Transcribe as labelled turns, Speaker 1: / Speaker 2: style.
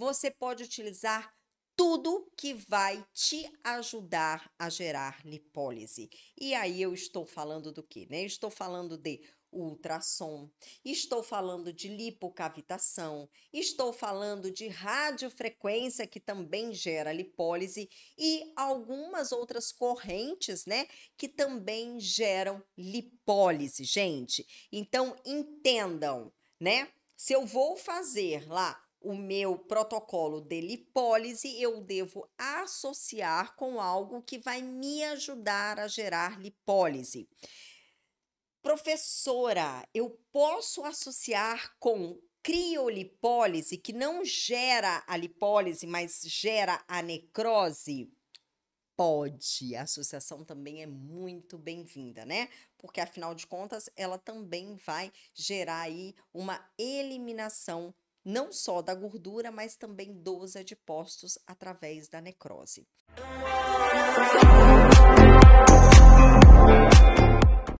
Speaker 1: você pode utilizar tudo que vai te ajudar a gerar lipólise. E aí eu estou falando do que? Né? estou falando de ultrassom, estou falando de lipocavitação, estou falando de radiofrequência que também gera lipólise e algumas outras correntes, né, que também geram lipólise, gente. Então entendam, né? Se eu vou fazer lá o meu protocolo de lipólise, eu devo associar com algo que vai me ajudar a gerar lipólise. Professora, eu posso associar com criolipólise, que não gera a lipólise, mas gera a necrose? Pode. A associação também é muito bem-vinda, né? Porque afinal de contas, ela também vai gerar aí uma eliminação não só da gordura, mas também dos adipostos através da necrose.